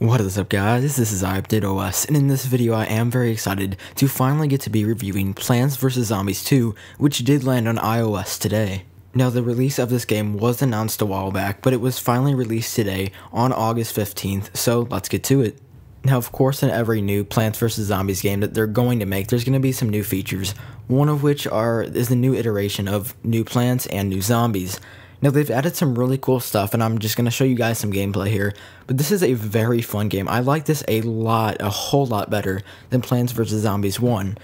What is up guys, this is IUpdateOS, and in this video I am very excited to finally get to be reviewing Plants vs. Zombies 2, which did land on iOS today. Now the release of this game was announced a while back, but it was finally released today on August 15th, so let's get to it. Now, of course, in every new Plants vs. Zombies game that they're going to make, there's going to be some new features. One of which are is the new iteration of new plants and new zombies. Now they've added some really cool stuff and I'm just going to show you guys some gameplay here, but this is a very fun game. I like this a lot, a whole lot better than Plants vs. Zombies 1.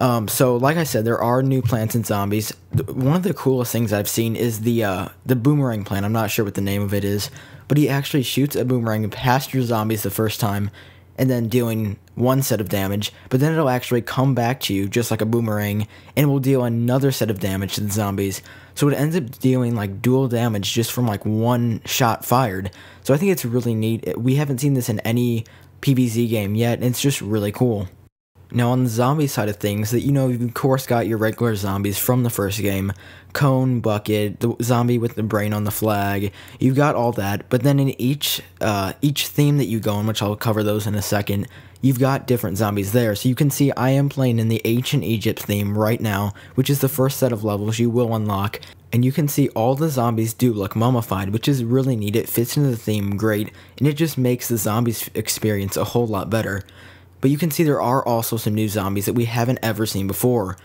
Um, so, like I said, there are new plants and zombies. One of the coolest things I've seen is the uh, the boomerang plant. I'm not sure what the name of it is, but he actually shoots a boomerang past your zombies the first time, and then dealing one set of damage, but then it'll actually come back to you just like a boomerang and will deal another set of damage to the zombies. So it ends up dealing like dual damage just from like one shot fired. So I think it's really neat. We haven't seen this in any PVZ game yet, and it's just really cool. Now, on the zombie side of things, that you know, you've of course got your regular zombies from the first game Cone, Bucket, the zombie with the brain on the flag. You've got all that, but then in each, uh, each theme that you go in, which I'll cover those in a second, you've got different zombies there. So you can see I am playing in the Ancient Egypt theme right now, which is the first set of levels you will unlock. And you can see all the zombies do look mummified, which is really neat. It fits into the theme great, and it just makes the zombies experience a whole lot better. But you can see there are also some new zombies that we haven't ever seen before.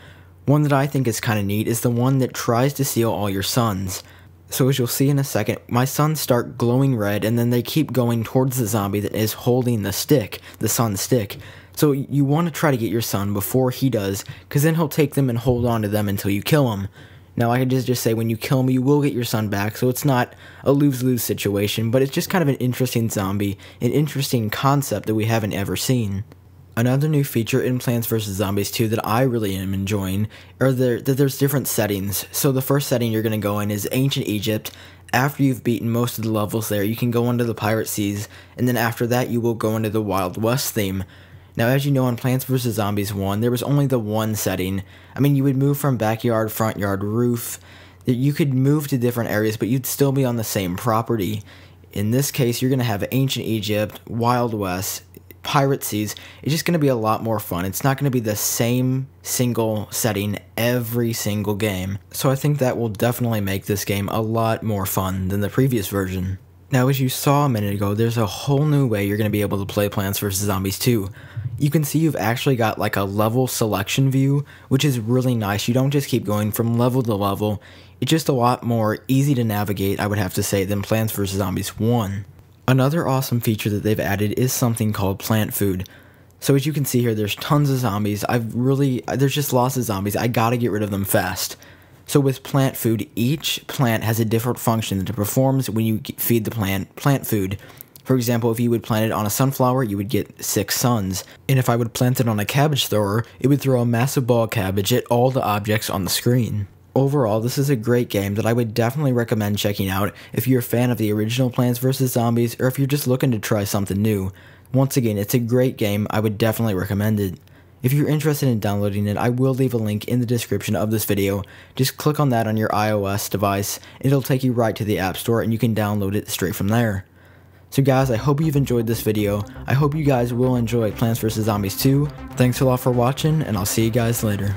One that I think is kind of neat is the one that tries to steal all your sons. So as you'll see in a second, my sons start glowing red and then they keep going towards the zombie that is holding the stick, the son stick. So you want to try to get your son before he does, because then he'll take them and hold on to them until you kill him. Now I can just, just say when you kill him, you will get your son back, so it's not a lose-lose situation, but it's just kind of an interesting zombie, an interesting concept that we haven't ever seen. Another new feature in Plants vs. Zombies 2 that I really am enjoying are there, that there's different settings. So the first setting you're going to go in is Ancient Egypt. After you've beaten most of the levels there, you can go into the Pirate Seas, and then after that you will go into the Wild West theme. Now as you know in Plants vs. Zombies 1, there was only the one setting. I mean you would move from backyard, front yard, roof. You could move to different areas, but you'd still be on the same property. In this case, you're going to have Ancient Egypt, Wild West, pirate seas its just going to be a lot more fun. It's not going to be the same single setting every single game. So I think that will definitely make this game a lot more fun than the previous version. Now, as you saw a minute ago, there's a whole new way you're going to be able to play Plants vs. Zombies 2. You can see you've actually got like a level selection view, which is really nice. You don't just keep going from level to level. It's just a lot more easy to navigate, I would have to say, than Plants vs. Zombies 1. Another awesome feature that they've added is something called plant food. So as you can see here, there's tons of zombies. I've really, there's just lots of zombies. I gotta get rid of them fast. So with plant food, each plant has a different function that it performs when you feed the plant plant food. For example, if you would plant it on a sunflower, you would get six suns. And if I would plant it on a cabbage thrower, it would throw a massive ball of cabbage at all the objects on the screen. Overall, this is a great game that I would definitely recommend checking out if you're a fan of the original Plants vs. Zombies or if you're just looking to try something new. Once again, it's a great game, I would definitely recommend it. If you're interested in downloading it, I will leave a link in the description of this video. Just click on that on your iOS device, it'll take you right to the App Store and you can download it straight from there. So guys, I hope you've enjoyed this video, I hope you guys will enjoy Plants vs. Zombies 2, thanks a lot for watching, and I'll see you guys later.